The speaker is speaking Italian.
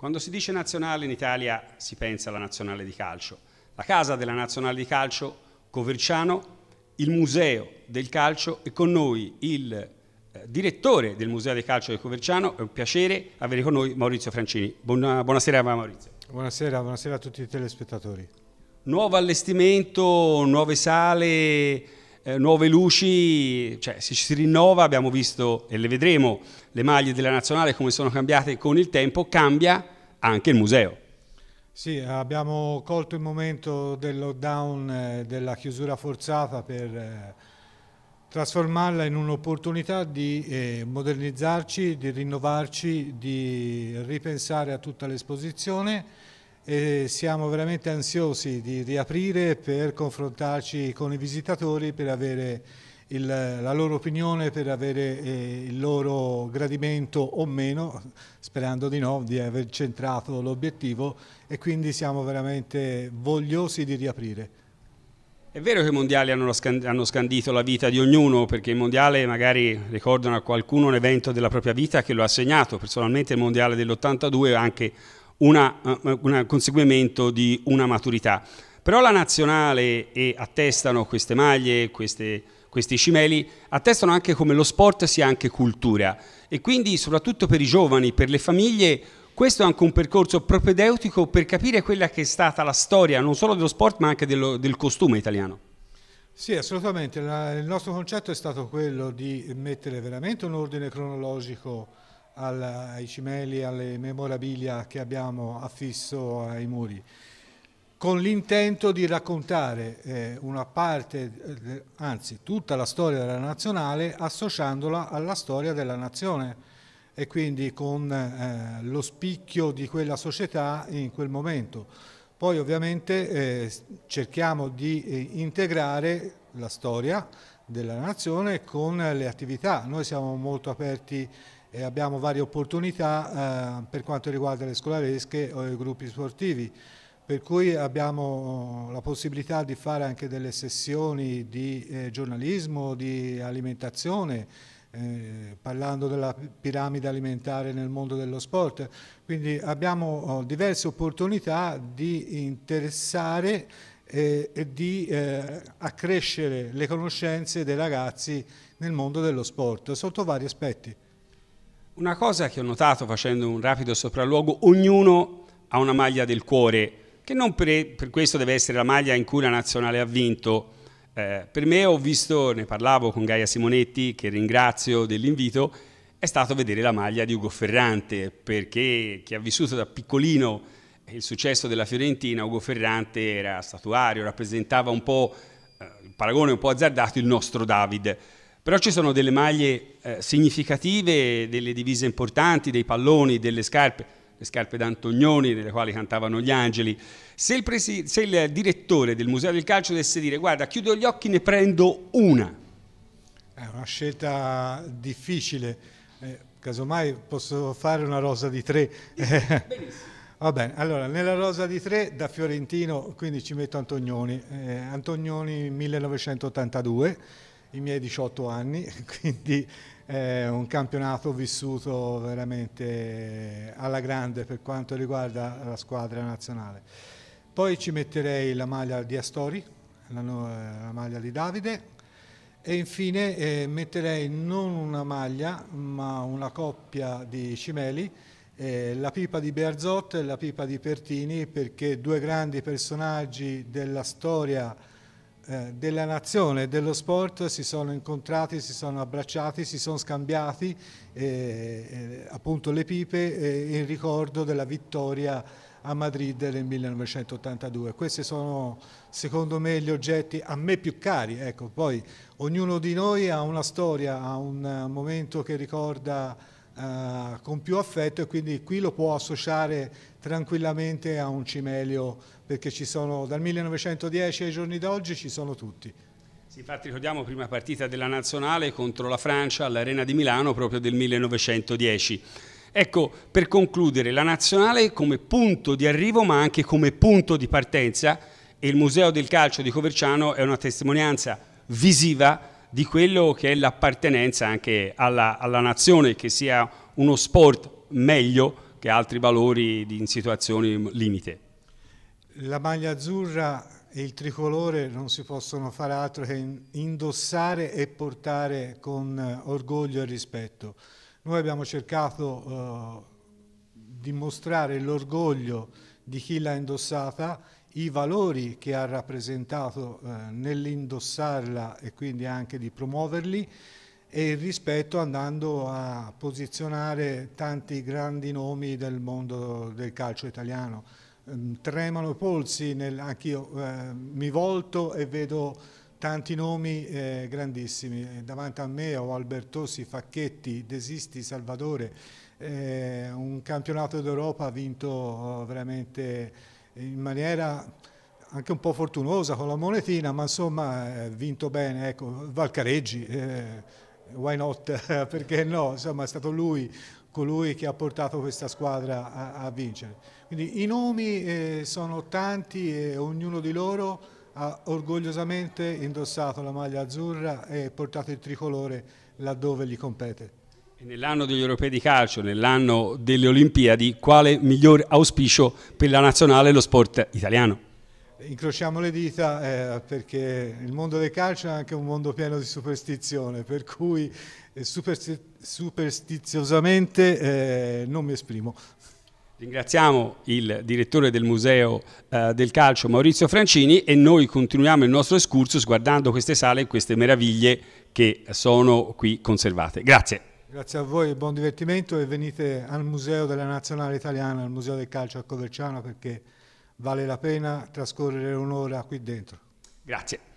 Quando si dice nazionale in Italia si pensa alla nazionale di calcio. La casa della nazionale di calcio, Coverciano, il museo del calcio e con noi il eh, direttore del museo del calcio di Coverciano. È un piacere avere con noi Maurizio Francini. Buona, buonasera Maurizio. Buonasera, buonasera a tutti i telespettatori. Nuovo allestimento, nuove sale, eh, nuove luci, cioè se ci si rinnova, abbiamo visto e le vedremo, le maglie della nazionale come sono cambiate con il tempo, cambia anche il museo. Sì, abbiamo colto il momento del lockdown, eh, della chiusura forzata per eh, trasformarla in un'opportunità di eh, modernizzarci, di rinnovarci, di ripensare a tutta l'esposizione e siamo veramente ansiosi di riaprire per confrontarci con i visitatori, per avere il, la loro opinione, per avere eh, il loro gradimento o meno, sperando di no, di aver centrato l'obiettivo e quindi siamo veramente vogliosi di riaprire. È vero che i mondiali hanno, scandito la vita di ognuno, perché il mondiale magari ricordano a qualcuno un evento della propria vita che lo ha segnato, personalmente il mondiale dell'82 anche una, eh, un conseguimento di una maturità. Però la nazionale e attestano queste maglie, queste, questi cimeli, attestano anche come lo sport sia anche cultura e quindi soprattutto per i giovani, per le famiglie, questo è anche un percorso propedeutico per capire quella che è stata la storia non solo dello sport ma anche dello, del costume italiano. Sì, assolutamente. La, il nostro concetto è stato quello di mettere veramente un ordine cronologico al, ai cimeli, alle memorabilia che abbiamo affisso ai muri, con l'intento di raccontare eh, una parte, eh, anzi tutta la storia della nazionale, associandola alla storia della nazione e quindi con eh, lo spicchio di quella società in quel momento. Poi ovviamente eh, cerchiamo di eh, integrare la storia della nazione con le attività. Noi siamo molto aperti e abbiamo varie opportunità eh, per quanto riguarda le scolaresche o i gruppi sportivi, per cui abbiamo eh, la possibilità di fare anche delle sessioni di eh, giornalismo, di alimentazione, eh, parlando della piramide alimentare nel mondo dello sport. Quindi abbiamo oh, diverse opportunità di interessare e, eh, e di eh, accrescere le conoscenze dei ragazzi nel mondo dello sport sotto vari aspetti. Una cosa che ho notato facendo un rapido sopralluogo, ognuno ha una maglia del cuore, che non per, per questo deve essere la maglia in cui la nazionale ha vinto. Eh, per me ho visto, ne parlavo con Gaia Simonetti, che ringrazio dell'invito, è stato vedere la maglia di Ugo Ferrante, perché chi ha vissuto da piccolino il successo della Fiorentina, Ugo Ferrante era statuario, rappresentava un po', eh, il paragone un po' azzardato, il nostro David. Però ci sono delle maglie eh, significative, delle divise importanti, dei palloni, delle scarpe, le scarpe d'Antognoni nelle quali cantavano gli angeli. Se il, presi- se il direttore del Museo del Calcio dovesse dire guarda chiudo gli occhi ne prendo una. È una scelta difficile, eh, casomai posso fare una rosa di tre. Eh, benissimo. Va bene, allora nella rosa di tre da Fiorentino, quindi ci metto Antognoni. eh, Antonioni 1982 i miei 18 anni, quindi è un campionato vissuto veramente alla grande per quanto riguarda la squadra nazionale. Poi ci metterei la maglia di Astori, la, la maglia di Davide e infine eh, metterei non una maglia ma una coppia di cimeli, eh, la pipa di Berzot e la pipa di Pertini perché due grandi personaggi della storia eh, della nazione e dello sport si sono incontrati, si sono abbracciati, si sono scambiati eh, eh appunto le pipe eh, in ricordo della vittoria a Madrid del 1982. Questi sono secondo me gli oggetti a me più cari, ecco, poi ognuno di noi ha una storia, ha un momento che ricorda eh, con più affetto e quindi qui lo può associare tranquillamente a un cimelio perché ci sono dal 1910 ai giorni d'oggi ci sono tutti. Sì, infatti ricordiamo prima partita della nazionale contro la Francia all'Arena di Milano proprio del 1910. Ecco, per concludere, la nazionale come punto di arrivo ma anche come punto di partenza e il Museo del Calcio di Coverciano è una testimonianza visiva di quello che è l'appartenenza anche alla, alla nazione, che sia uno sport meglio che altri valori in situazioni limite. La maglia azzurra e il tricolore non si possono fare altro che indossare e portare con eh, orgoglio e rispetto. Noi abbiamo cercato eh, di mostrare l'orgoglio di chi l'ha indossata i valori che ha rappresentato eh, nell'indossarla e quindi anche di promuoverli e il rispetto andando a posizionare tanti grandi nomi del mondo del calcio italiano. Mm, tremano i polsi, anch'io eh, mi volto e vedo tanti nomi eh, grandissimi. Davanti a me ho Albertosi, Facchetti, Desisti, Salvatore, eh, un campionato d'Europa ha vinto oh, veramente in maniera anche un po' fortunosa con la monetina, ma insomma ha eh, vinto bene, ecco, Valcareggi, eh, why not, perché no, insomma è stato lui colui che ha portato questa squadra a, a vincere. Quindi i nomi eh, sono tanti e ognuno di loro ha orgogliosamente indossato la maglia azzurra e portato il tricolore laddove gli compete. Nell'anno degli europei di calcio, nell'anno delle Olimpiadi, quale miglior auspicio per la nazionale e lo sport italiano? Incrociamo le dita eh, perché il mondo del calcio è anche un mondo pieno di superstizione, per cui eh, supersti superstiziosamente eh, non mi esprimo. Ringraziamo il direttore del Museo eh, del Calcio Maurizio Francini e noi continuiamo il nostro escursus guardando queste sale e queste meraviglie che sono qui conservate. Grazie. Grazie a voi, buon divertimento e venite al Museo della Nazionale Italiana, al Museo del Calcio a Coverciano perché vale la pena trascorrere un'ora qui dentro. Grazie.